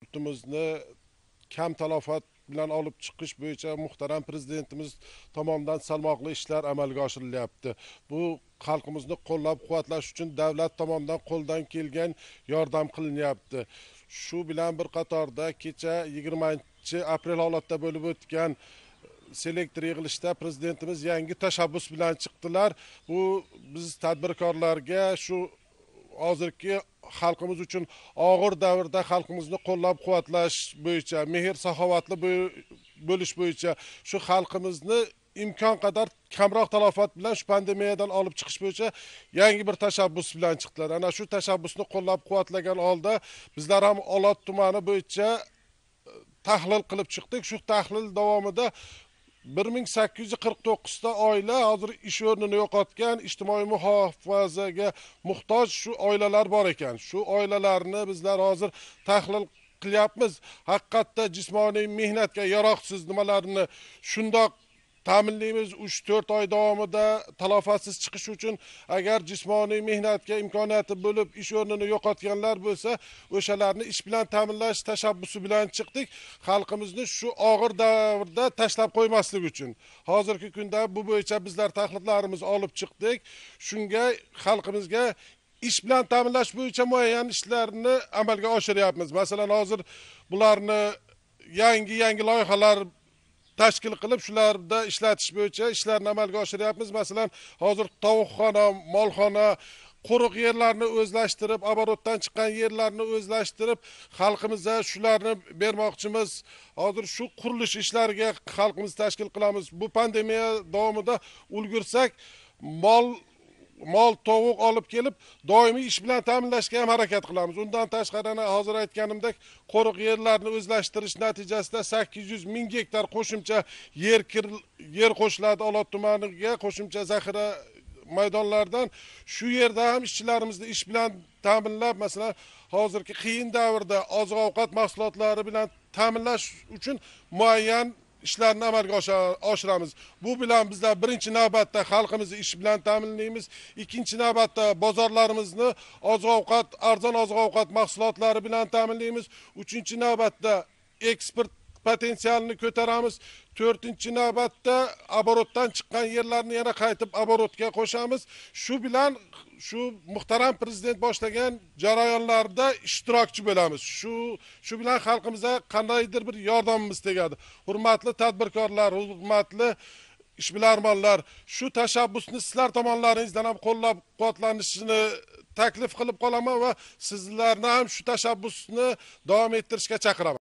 yurtimizni kam talofat bilan olib chiqish bo'yicha muhtaram prezidentimiz tomonidan salmoqli ishlar amalga oshirilyapti bu xalqimizni qo'llab quvvatlash uchun davlat tomonidan qo'ldan kelgan yordam qilinyapti shu bilan bir qatorda kecha yigirmanchi aprel holatda bo'lib o'tgan selektor yig'ilishida prezidentimiz yangi tashabbus bilan chiqdilar bu biz tadbirkorlarga shu hozirgi xalqimiz uchun og'ir davrda xalqimizni qo'llab-quvvatlash bo'yicha, mehr saxovatli bo'lish bo'yicha shu xalqimizni imkon qadar kamroq talofat bilan shu pandemiyadan olib chiqish bo'yicha yangi bir tashabbus bilan chiqdilar. Ana shu tashabbusni qo'llab-quvvatlagan holda bizlar ham Olot tumani bo'yicha e, tahlil qilib chiqdik. Shu tahlil davomida 1849da oila hozir ish o'rnini yo'qotgan ijtimoiy muhofazaga muhtoj shu oilalar bor ekan shu oilalarni bizlar hozir tahlil qilyapmiz haqiqatda jismoniy mehnatga yaroqsiz nimalarni shundoq ta'minlaymiz 3-4 oy davomida talofatsiz chiqish uchun agar jismoniy mehnatga imkoniyati bo'lib ish o'rnini yo'qotganlar bo'lsa o'shalarni ish bilan ta'minlash tashabbusi bilan chiqdik xalqimizni shu og'ir davrda tashlab qo'ymaslik uchun hozirgi kunda bu bo'yicha bizlar tahlillarimizni olib chiqdik shunga xalqimizga ish bilan ta'minlash bo'yicha muayyan ishlarni amalga oshiryapmiz masalan hozir bularni yangi yangi loyihalar tashkil qilib shularda ishlatish bo'yicha ishlarni amalga oshiryapmiz masalan hozir tovuqxona molxona quruq yerlarni o'zlashtirib оборотdan chiqqan yerlarni o'zlashtirib xalqimizga shularni bermoqchimiz hozir shu qurilish ishlariga xalqimiz tashkil qilamiz bu pandemiya davomida ulgursak mol mol tovuq olib kelib doimiy ish bilan ta'minlashga ham harakat qilamiz undan tashqari ana hozir aytganimdek qo'riq yerlarni o'zlashtirish natijasida sakkiz yuz ming gektar qo'shimcha yer kir, yer qo'shiladi olot tumaniga qo'shimcha zaxira maydonlardan shu yerda ham ishchilarimizni ish bilan ta'minlab masalan hozirgi qiyin davrda oziq ovqat mahsulotlari bilan ta'minlash uchun muayyan ishlarni amalga oshiramiz bu bilan bizlar birinchi navbatda xalqimizni ish bilan ta'minlaymiz ikkinchi navbatda bozorlarimizni oziq ovqat arzon oziq ovqat mahsulotlari bilan ta'minlaymiz uchinchi navbatda eksport potensialini ko'taramiz to'rtinchi navbatda оборотdan chiqqan yerlarni yana qaytib оборотga qo'shamiz shu bilan shu muhtaram prezident boshlagan jarayonlarda ishtirokchi bo'lamiz shu shu bilan xalqimizga qandaydir bir yordamimiz tegadi hurmatli tadbirkorlar hurmatli ishbilarmonlar shu tashabbusni sizlar tomonlaringizdan ham qo'llab quvvatlanishini taklif qilib qolaman va sizlarni ham shu tashabbusni davom ettirishga chaqiraman